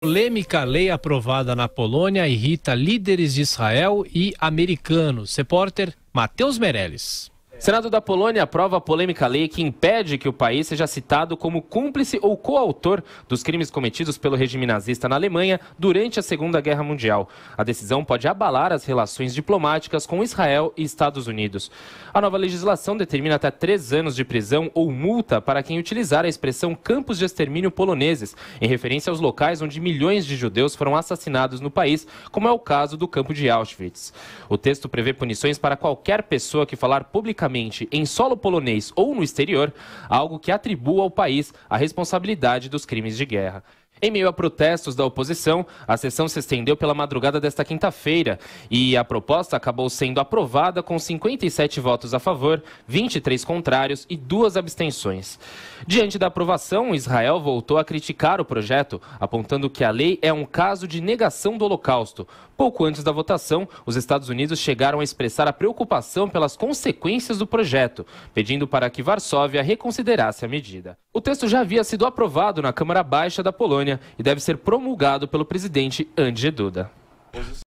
Polêmica lei aprovada na Polônia irrita líderes de Israel e americanos. Repórter Matheus Meirelles. É. Senado da Polônia aprova a polêmica lei que impede que o país seja citado como cúmplice ou coautor dos crimes cometidos pelo regime nazista na Alemanha durante a Segunda Guerra Mundial. A decisão pode abalar as relações diplomáticas com Israel e Estados Unidos. A nova legislação determina até três anos de prisão ou multa para quem utilizar a expressão campos de extermínio poloneses, em referência aos locais onde milhões de judeus foram assassinados no país, como é o caso do campo de Auschwitz. O texto prevê punições para qualquer pessoa que falar publicamente em solo polonês ou no exterior, algo que atribua ao país a responsabilidade dos crimes de guerra. Em meio a protestos da oposição, a sessão se estendeu pela madrugada desta quinta-feira e a proposta acabou sendo aprovada com 57 votos a favor, 23 contrários e duas abstenções. Diante da aprovação, Israel voltou a criticar o projeto, apontando que a lei é um caso de negação do Holocausto. Pouco antes da votação, os Estados Unidos chegaram a expressar a preocupação pelas consequências do projeto, pedindo para que Varsóvia reconsiderasse a medida. O texto já havia sido aprovado na Câmara Baixa da Polônia e deve ser promulgado pelo presidente Andrzej Duda.